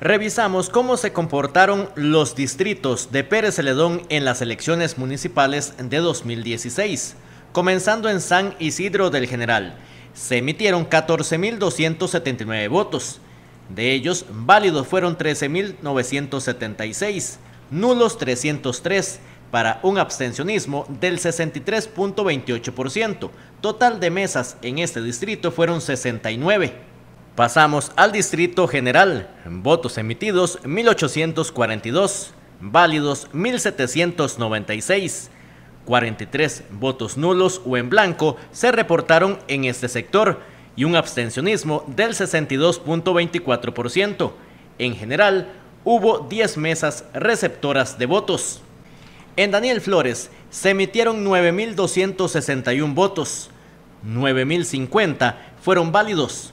Revisamos cómo se comportaron los distritos de Pérez Celedón en las elecciones municipales de 2016. Comenzando en San Isidro del General, se emitieron 14.279 votos. De ellos, válidos fueron 13.976, nulos 303, para un abstencionismo del 63.28%. Total de mesas en este distrito fueron 69. Pasamos al Distrito General. Votos emitidos 1842, válidos 1796. 43 votos nulos o en blanco se reportaron en este sector y un abstencionismo del 62.24%. En general, hubo 10 mesas receptoras de votos. En Daniel Flores se emitieron 9.261 votos. 9.050 fueron válidos.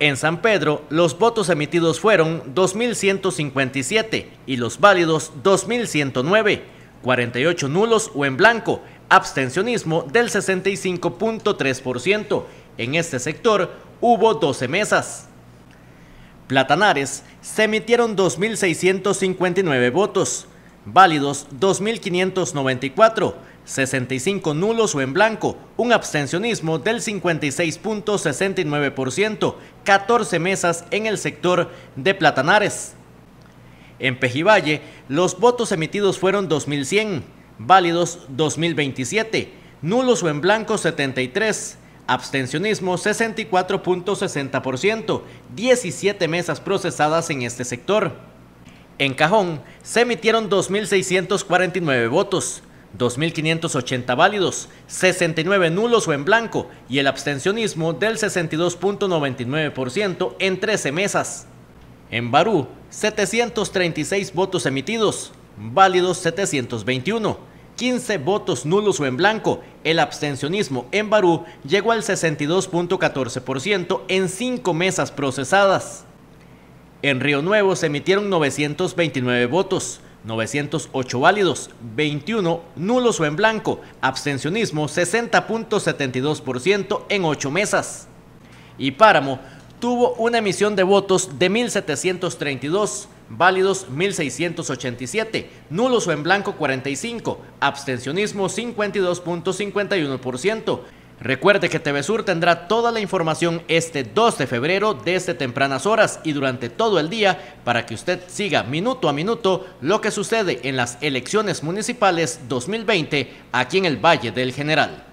En San Pedro, los votos emitidos fueron 2.157 y los válidos 2.109, 48 nulos o en blanco, abstencionismo del 65.3%. En este sector hubo 12 mesas. Platanares, se emitieron 2.659 votos, válidos 2.594, 65 nulos o en blanco, un abstencionismo del 56.69%, 14 mesas en el sector de Platanares. En Pejivalle, los votos emitidos fueron 2100, válidos 2027, nulos o en blanco 73, abstencionismo 64.60%, 17 mesas procesadas en este sector. En Cajón se emitieron 2.649 votos, 2.580 válidos, 69 nulos o en blanco y el abstencionismo del 62.99% en 13 mesas. En Barú, 736 votos emitidos, válidos 721, 15 votos nulos o en blanco. El abstencionismo en Barú llegó al 62.14% en 5 mesas procesadas. En Río Nuevo se emitieron 929 votos, 908 válidos, 21 nulos o en blanco, abstencionismo 60.72% en 8 mesas. Y Páramo tuvo una emisión de votos de 1.732, válidos 1.687, nulos o en blanco 45, abstencionismo 52.51%. Recuerde que TV Sur tendrá toda la información este 2 de febrero desde tempranas horas y durante todo el día para que usted siga minuto a minuto lo que sucede en las elecciones municipales 2020 aquí en el Valle del General.